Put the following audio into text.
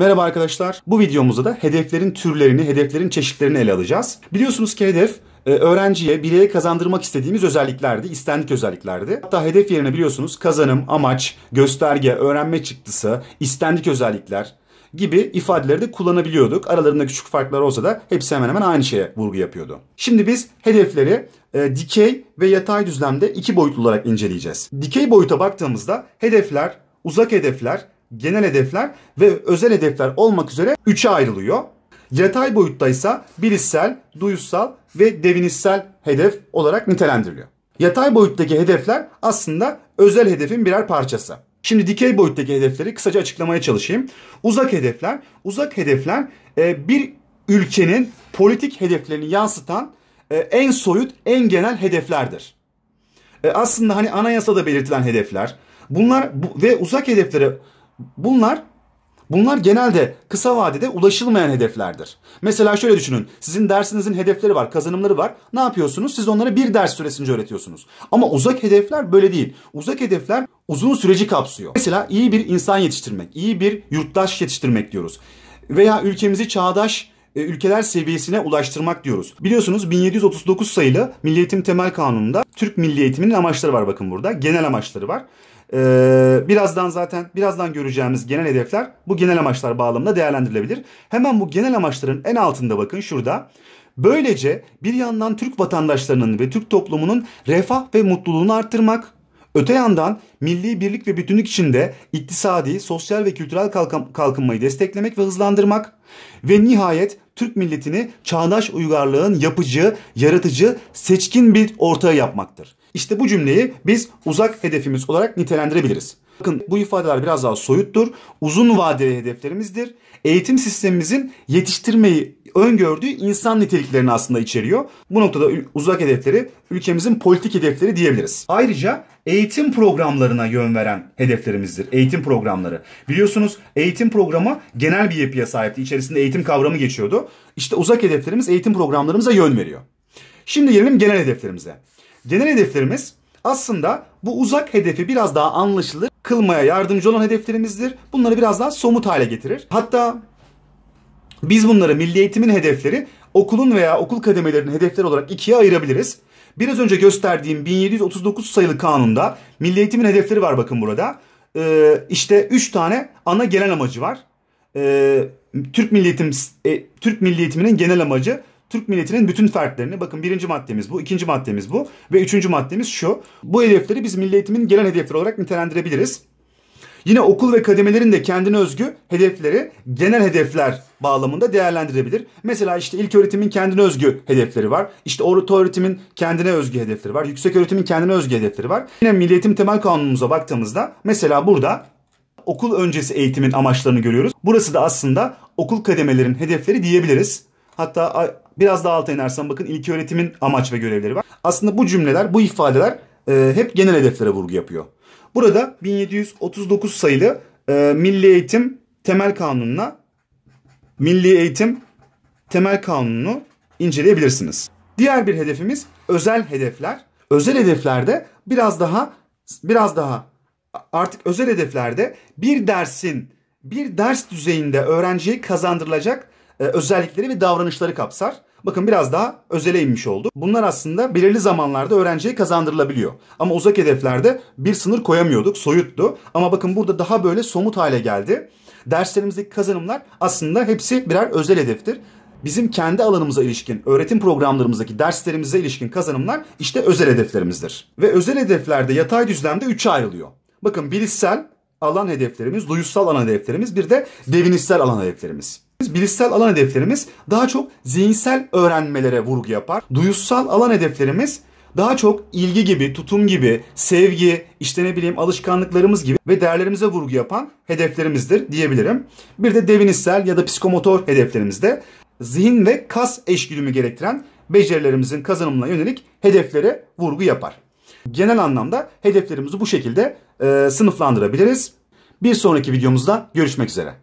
Merhaba arkadaşlar. Bu videomuzda da hedeflerin türlerini, hedeflerin çeşitlerini ele alacağız. Biliyorsunuz ki hedef e, öğrenciye, bireye kazandırmak istediğimiz özelliklerdi, istendik özelliklerdi. Hatta hedef yerine biliyorsunuz kazanım, amaç, gösterge, öğrenme çıktısı, istendik özellikler, gibi ifadeleri de kullanabiliyorduk. Aralarında küçük farklar olsa da hepsi hemen hemen aynı şeye vurgu yapıyordu. Şimdi biz hedefleri e, dikey ve yatay düzlemde iki boyutlu olarak inceleyeceğiz. Dikey boyuta baktığımızda hedefler, uzak hedefler genel hedefler ve özel hedefler olmak üzere üçe ayrılıyor. Yatay boyutta ise bilişsel, duyusal ve devinişsel hedef olarak nitelendiriliyor. Yatay boyuttaki hedefler aslında özel hedefin birer parçası. Şimdi dikey boyuttaki hedefleri kısaca açıklamaya çalışayım. Uzak hedefler, uzak hedefler e, bir ülkenin politik hedeflerini yansıtan e, en soyut, en genel hedeflerdir. E, aslında hani anayasada belirtilen hedefler. Bunlar ve uzak hedeflere Bunlar Bunlar genelde kısa vadede ulaşılmayan hedeflerdir. Mesela şöyle düşünün. Sizin dersinizin hedefleri var, kazanımları var. Ne yapıyorsunuz? Siz onlara bir ders süresince öğretiyorsunuz. Ama uzak hedefler böyle değil. Uzak hedefler uzun süreci kapsıyor. Mesela iyi bir insan yetiştirmek, iyi bir yurttaş yetiştirmek diyoruz. Veya ülkemizi çağdaş e, ülkeler seviyesine ulaştırmak diyoruz. Biliyorsunuz 1739 sayılı Milliyetim Temel Kanunu'nda Türk Milli Eğitiminin amaçları var bakın burada. Genel amaçları var. Ee, birazdan zaten birazdan göreceğimiz genel hedefler bu genel amaçlar bağlamında değerlendirilebilir. Hemen bu genel amaçların en altında bakın şurada. Böylece bir yandan Türk vatandaşlarının ve Türk toplumunun refah ve mutluluğunu arttırmak, Öte yandan milli birlik ve bütünlük içinde iktisadi, sosyal ve kültürel kalkınmayı desteklemek ve hızlandırmak ve nihayet Türk milletini çağdaş uygarlığın yapıcı, yaratıcı, seçkin bir ortağı yapmaktır. İşte bu cümleyi biz uzak hedefimiz olarak nitelendirebiliriz. Bakın bu ifadeler biraz daha soyuttur. Uzun vadeli hedeflerimizdir. Eğitim sistemimizin yetiştirmeyi öngördüğü insan niteliklerini aslında içeriyor. Bu noktada uzak hedefleri ülkemizin politik hedefleri diyebiliriz. Ayrıca eğitim programlarına yön veren hedeflerimizdir. Eğitim programları. Biliyorsunuz eğitim programı genel bir yapıya sahipti. İçerisinde eğitim kavramı geçiyordu. İşte uzak hedeflerimiz eğitim programlarımıza yön veriyor. Şimdi gelelim genel hedeflerimize. Genel hedeflerimiz aslında bu uzak hedefi biraz daha anlaşılır kılmaya yardımcı olan hedeflerimizdir. Bunları biraz daha somut hale getirir. Hatta biz bunları milli eğitimin hedefleri okulun veya okul kademelerinin hedefleri olarak ikiye ayırabiliriz. Biraz önce gösterdiğim 1739 sayılı kanunda milli eğitimin hedefleri var bakın burada. Ee, işte 3 tane ana genel amacı var. Ee, Türk milli eğitim e, Türk milli eğitiminin genel amacı Türk milletinin bütün fertlerini bakın birinci maddemiz bu, ikinci maddemiz bu ve üçüncü maddemiz şu. Bu hedefleri biz milli eğitimin genel hedefleri olarak nitelendirebiliriz. Yine okul ve kademelerin de kendine özgü hedefleri genel hedefler bağlamında değerlendirebilir. Mesela işte ilk öğretimin kendine özgü hedefleri var. İşte orta öğretimin kendine özgü hedefleri var. Yüksek öğretimin kendine özgü hedefleri var. Yine Milli Eğitim Temel Kanunumuza baktığımızda mesela burada okul öncesi eğitimin amaçlarını görüyoruz. Burası da aslında okul kademelerin hedefleri diyebiliriz. Hatta biraz daha alta inersen bakın ilk öğretimin amaç ve görevleri var. Aslında bu cümleler, bu ifadeler e, hep genel hedeflere vurgu yapıyor. Burada 1739 sayılı e, Milli Eğitim Temel Kanunu'na Milli Eğitim Temel Kanunu'nu inceleyebilirsiniz. Diğer bir hedefimiz özel hedefler. Özel hedeflerde biraz daha biraz daha artık özel hedeflerde bir dersin bir ders düzeyinde öğrenciye kazandırılacak e, özellikleri ve davranışları kapsar. Bakın biraz daha özele inmiş oldu. Bunlar aslında belirli zamanlarda öğrenciye kazandırılabiliyor. Ama uzak hedeflerde bir sınır koyamıyorduk, soyuttu. Ama bakın burada daha böyle somut hale geldi. Derslerimizdeki kazanımlar aslında hepsi birer özel hedeftir. Bizim kendi alanımıza ilişkin, öğretim programlarımızdaki derslerimize ilişkin kazanımlar işte özel hedeflerimizdir. Ve özel hedeflerde yatay düzlemde 3'e ayrılıyor. Bakın bilişsel alan hedeflerimiz, duyusal alan hedeflerimiz, bir de devinişsel alan hedeflerimiz bilişsel alan hedeflerimiz daha çok zihinsel öğrenmelere vurgu yapar. Duyusal alan hedeflerimiz daha çok ilgi gibi, tutum gibi, sevgi, işte ne bileyim alışkanlıklarımız gibi ve değerlerimize vurgu yapan hedeflerimizdir diyebilirim. Bir de devinişsel ya da psikomotor hedeflerimizde zihin ve kas eşgüdümü gerektiren becerilerimizin kazanımına yönelik hedeflere vurgu yapar. Genel anlamda hedeflerimizi bu şekilde e, sınıflandırabiliriz. Bir sonraki videomuzda görüşmek üzere.